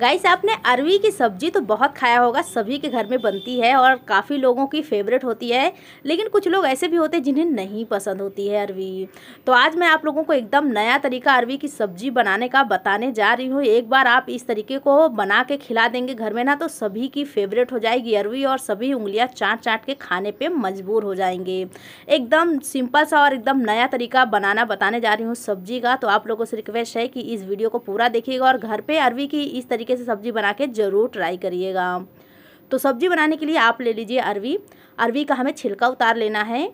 guys आपने अरवी की सब्जी तो बहुत खाया होगा सभी के घर में बनती है और काफ़ी लोगों की फेवरेट होती है लेकिन कुछ लोग ऐसे भी होते हैं जिन्हें नहीं पसंद होती है अरवी तो आज मैं आप लोगों को एकदम नया तरीका अरवी की सब्जी बनाने का बताने जा रही हूँ एक बार आप इस तरीके को बना के खिला देंगे घर में ना तो सभी की फेवरेट हो जाएगी अरवी और सभी उंगलियाँ चाट चाट के खाने पर मजबूर हो जाएंगे एकदम सिंपल सा और एकदम नया तरीका बनाना बताने जा रही हूँ सब्जी का तो आप लोगों से रिक्वेस्ट है कि इस वीडियो को पूरा देखिएगा और घर पर अरवी की इस तरीके तरीके से सब्ज़ी बना के ज़रूर ट्राई करिएगा तो सब्ज़ी बनाने के लिए आप ले लीजिए अरवी अरवी का हमें छिलका उतार लेना है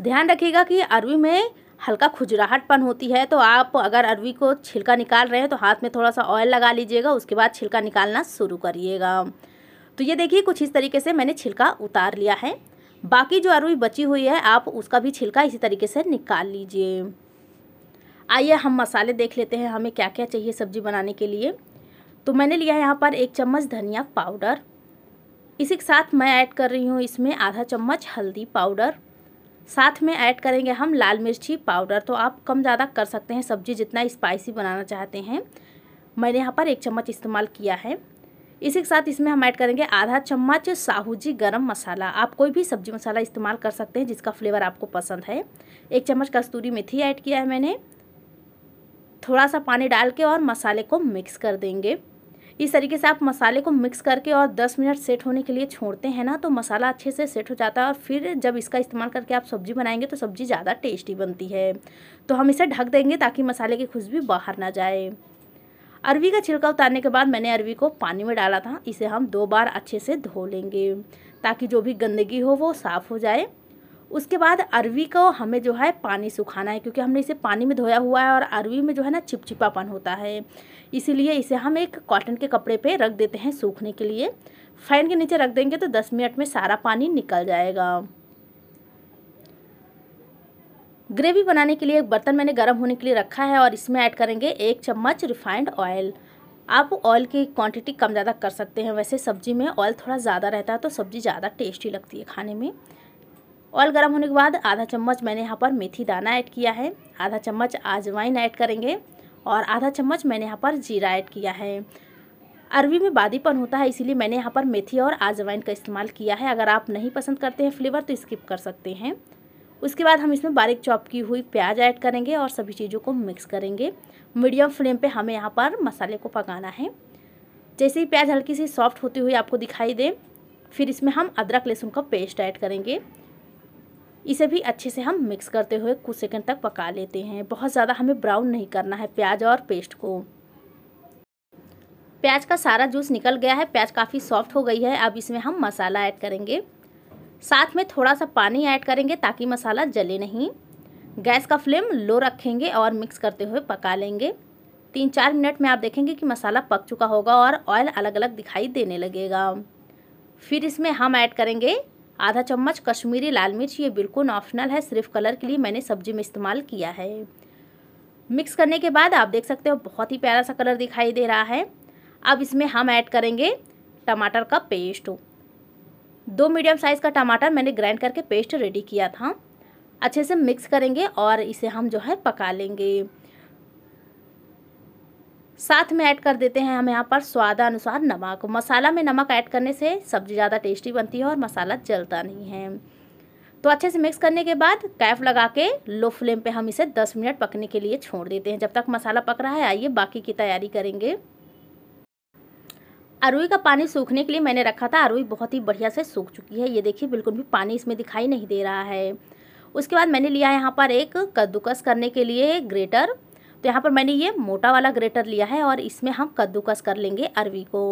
ध्यान रखिएगा कि अरवी में हल्का खुजराहटपन होती है तो आप अगर अरवी को छिलका निकाल रहे हैं तो हाथ में थोड़ा सा ऑयल लगा लीजिएगा उसके बाद छिलका निकालना शुरू करिएगा तो ये देखिए कुछ इस तरीके से मैंने छिलका उतार लिया है बाकी जो अरवी बची हुई है आप उसका भी छिलका इसी तरीके से निकाल लीजिए आइए हम मसाले देख लेते हैं हमें क्या क्या चाहिए सब्ज़ी बनाने के लिए तो मैंने लिया है यहाँ पर एक चम्मच धनिया पाउडर इसी के साथ मैं ऐड कर रही हूँ इसमें आधा चम्मच हल्दी पाउडर साथ में ऐड करेंगे हम लाल मिर्ची पाउडर तो आप कम ज़्यादा कर सकते हैं सब्ज़ी जितना स्पाइसी बनाना चाहते हैं मैंने यहाँ पर एक चम्मच इस्तेमाल किया है इसी के साथ इसमें हम ऐड करेंगे आधा चम्मच साहू जी गर्म मसाला आप कोई भी सब्जी मसाला इस्तेमाल कर सकते हैं जिसका फ्लेवर आपको पसंद है एक चम्मच कस्तूरी मेथी ऐड किया है मैंने थोड़ा सा पानी डाल के और मसाले को मिक्स कर देंगे इस तरीके से आप मसाले को मिक्स करके और 10 मिनट सेट होने के लिए छोड़ते हैं ना तो मसाला अच्छे से सेट हो जाता है और फिर जब इसका इस्तेमाल करके आप सब्ज़ी बनाएंगे तो सब्ज़ी ज़्यादा टेस्टी बनती है तो हम इसे ढक देंगे ताकि मसाले की खुशबू बाहर ना जाए अरवी का छिलका उतारने के बाद मैंने अरवी को पानी में डाला था इसे हम दो बार अच्छे से धो लेंगे ताकि जो भी गंदगी हो वो साफ़ हो जाए उसके बाद अरवी को हमें जो है पानी सुखाना है क्योंकि हमने इसे पानी में धोया हुआ है और अरवी में जो है ना चिपचिपापन होता है इसीलिए इसे हम एक कॉटन के कपड़े पे रख देते हैं सूखने के लिए फ़ैन के नीचे रख देंगे तो दस मिनट में सारा पानी निकल जाएगा ग्रेवी बनाने के लिए एक बर्तन मैंने गर्म होने के लिए रखा है और इसमें ऐड करेंगे एक चम्मच रिफाइंड ऑयल आप ऑयल की क्वांटिटी कम ज़्यादा कर सकते हैं वैसे सब्ज़ी में ऑयल थोड़ा ज़्यादा रहता है तो सब्ज़ी ज़्यादा टेस्टी लगती है खाने में ऑयल गर्म होने के बाद आधा चम्मच मैंने यहाँ पर मेथी दाना ऐड किया है आधा चम्मच आजवाइन ऐड करेंगे और आधा चम्मच मैंने यहाँ पर जीरा ऐड किया है अरबी में बादीपन होता है इसीलिए मैंने यहाँ पर मेथी और आजवाइन का इस्तेमाल किया है अगर आप नहीं पसंद करते हैं फ्लेवर तो स्किप कर सकते हैं उसके बाद हम इसमें बारीक चॉप की हुई प्याज ऐड करेंगे और सभी चीज़ों को मिक्स करेंगे मीडियम फ्लेम पे हमें यहाँ पर मसाले को पकाना है जैसे ही प्याज हल्की सी सॉफ्ट होती हुई आपको दिखाई दे फिर इसमें हम अदरक लहसुन का पेस्ट ऐड करेंगे इसे भी अच्छे से हम मिक्स करते हुए कुछ सेकंड तक पका लेते हैं बहुत ज़्यादा हमें ब्राउन नहीं करना है प्याज और पेस्ट को प्याज का सारा जूस निकल गया है प्याज काफ़ी सॉफ्ट हो गई है अब इसमें हम मसाला ऐड करेंगे साथ में थोड़ा सा पानी ऐड करेंगे ताकि मसाला जले नहीं गैस का फ्लेम लो रखेंगे और मिक्स करते हुए पका लेंगे तीन चार मिनट में आप देखेंगे कि मसाला पक चुका होगा और ऑयल अलग अलग दिखाई देने लगेगा फिर इसमें हम ऐड करेंगे आधा चम्मच कश्मीरी लाल मिर्च ये बिल्कुल ऑप्शनल है सिर्फ कलर के लिए मैंने सब्जी में इस्तेमाल किया है मिक्स करने के बाद आप देख सकते हो बहुत ही प्यारा सा कलर दिखाई दे रहा है अब इसमें हम ऐड करेंगे टमाटर का पेस्ट दो मीडियम साइज़ का टमाटर मैंने ग्राइंड करके पेस्ट रेडी किया था अच्छे से मिक्स करेंगे और इसे हम जो है पका लेंगे साथ में ऐड कर देते हैं हम यहाँ पर स्वादानुसार नमक मसाला में नमक ऐड करने से सब्ज़ी ज़्यादा टेस्टी बनती है और मसाला जलता नहीं है तो अच्छे से मिक्स करने के बाद कैफ लगा के लो फ्लेम पे हम इसे 10 मिनट पकने के लिए छोड़ देते हैं जब तक मसाला पक रहा है आइए बाकी की तैयारी करेंगे अरुई का पानी सूखने के लिए मैंने रखा था अरुई बहुत ही बढ़िया से सूख चुकी है ये देखिए बिल्कुल भी पानी इसमें दिखाई नहीं दे रहा है उसके बाद मैंने लिया यहाँ पर एक कद्दूकस करने के लिए ग्रेटर तो यहाँ पर मैंने ये मोटा वाला ग्रेटर लिया है और इसमें हम कद्दूकस कर लेंगे अरवी को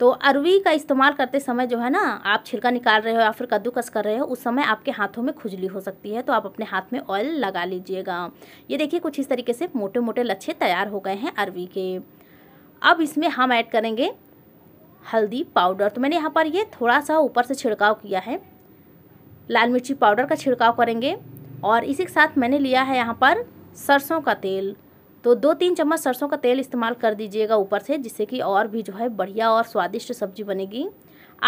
तो अरवी का इस्तेमाल करते समय जो है ना आप छिलका निकाल रहे हो या फिर कद्दूकस कर रहे हो उस समय आपके हाथों में खुजली हो सकती है तो आप अपने हाथ में ऑयल लगा लीजिएगा ये देखिए कुछ इस तरीके से मोटे मोटे लच्छे तैयार हो गए हैं अरवी के अब इसमें हम ऐड करेंगे हल्दी पाउडर तो मैंने यहाँ पर ये थोड़ा सा ऊपर से छिड़काव किया है लाल मिर्ची पाउडर का छिड़काव करेंगे और इसी के साथ मैंने लिया है यहाँ पर सरसों का तेल तो दो तीन चम्मच सरसों का तेल इस्तेमाल कर दीजिएगा ऊपर से जिससे कि और भी जो है बढ़िया और स्वादिष्ट सब्जी बनेगी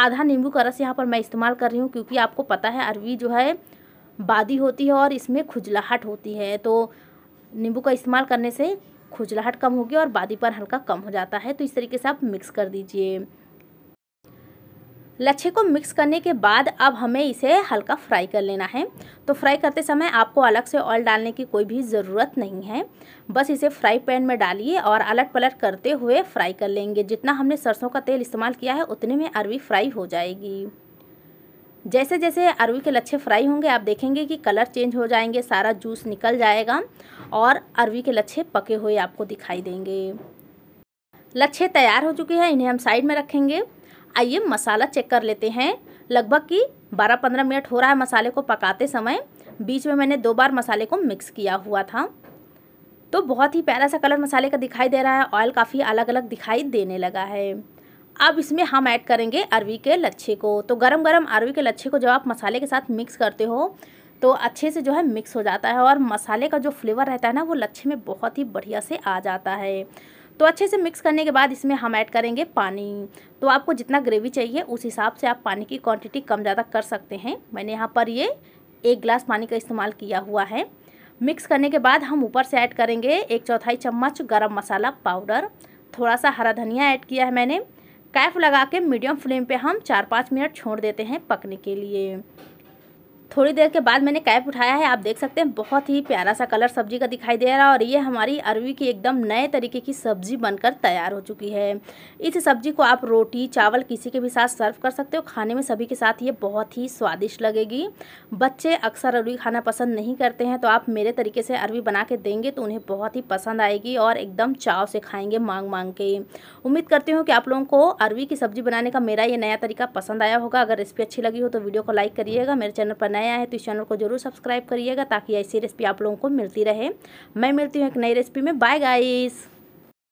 आधा नींबू का रस यहाँ पर मैं इस्तेमाल कर रही हूँ क्योंकि आपको पता है अरवी जो है बादी होती है और इसमें खुजलाहट होती है तो नींबू का इस्तेमाल करने से खुजलाहट कम होगी और बादी पर हल्का कम हो जाता है तो इस तरीके से आप मिक्स कर दीजिए लच्छे को मिक्स करने के बाद अब हमें इसे हल्का फ्राई कर लेना है तो फ्राई करते समय आपको अलग से ऑयल डालने की कोई भी ज़रूरत नहीं है बस इसे फ्राई पैन में डालिए और अलट पलट करते हुए फ्राई कर लेंगे जितना हमने सरसों का तेल इस्तेमाल किया है उतने में अरवी फ्राई हो जाएगी जैसे जैसे अरवी के लच्छे फ्राई होंगे आप देखेंगे कि कलर चेंज हो जाएंगे सारा जूस निकल जाएगा और अरवी के लच्छे पके हुए आपको दिखाई देंगे लच्छे तैयार हो चुके हैं इन्हें हम साइड में रखेंगे आइए मसाला चेक कर लेते हैं लगभग कि 12-15 मिनट हो रहा है मसाले को पकाते समय बीच में मैंने दो बार मसाले को मिक्स किया हुआ था तो बहुत ही प्यारा सा कलर मसाले का दिखाई दे रहा है ऑयल काफ़ी अलग अलग दिखाई देने लगा है अब इसमें हम ऐड करेंगे अरवी के लच्छे को तो गरम गरम अरवी के लच्छे को जब आप मसाले के साथ मिक्स करते हो तो अच्छे से जो है मिक्स हो जाता है और मसाले का जो फ्लेवर रहता है ना वो लच्छे में बहुत ही बढ़िया से आ जाता है तो अच्छे से मिक्स करने के बाद इसमें हम ऐड करेंगे पानी तो आपको जितना ग्रेवी चाहिए उस हिसाब से आप पानी की क्वांटिटी कम ज़्यादा कर सकते हैं मैंने यहाँ पर ये एक गिलास पानी का इस्तेमाल किया हुआ है मिक्स करने के बाद हम ऊपर से ऐड करेंगे एक चौथाई चम्मच गर्म मसाला पाउडर थोड़ा सा हरा धनिया ऐड किया है मैंने कैफ लगा के मीडियम फ्लेम पे हम चार पाँच मिनट छोड़ देते हैं पकने के लिए थोड़ी देर के बाद मैंने कैप उठाया है आप देख सकते हैं बहुत ही प्यारा सा कलर सब्जी का दिखाई दे रहा है और ये हमारी अरवी की एकदम नए तरीके की सब्जी बनकर तैयार हो चुकी है इस सब्जी को आप रोटी चावल किसी के भी साथ सर्व कर सकते हो खाने में सभी के साथ ये बहुत ही स्वादिष्ट लगेगी बच्चे अक्सर अरवी खाना पसंद नहीं करते हैं तो आप मेरे तरीके से अरवी बना के देंगे तो उन्हें बहुत ही पसंद आएगी और एकदम चाव से खाएंगे मांग मांग के उम्मीद करती हूँ कि आप लोगों को अरवी की सब्जी बनाने का मेरा ये नया तरीका पसंद आया होगा अगर रेसिपी अच्छी लगी हो तो वीडियो को लाइक करिएगा मेरे चैनल पर नए नया आए तो इस चैनल को जरूर सब्सक्राइब करिएगा ताकि ऐसी रेसिपी आप लोगों को मिलती रहे मैं मिलती हूँ एक नई रेसिपी में बाय गाइस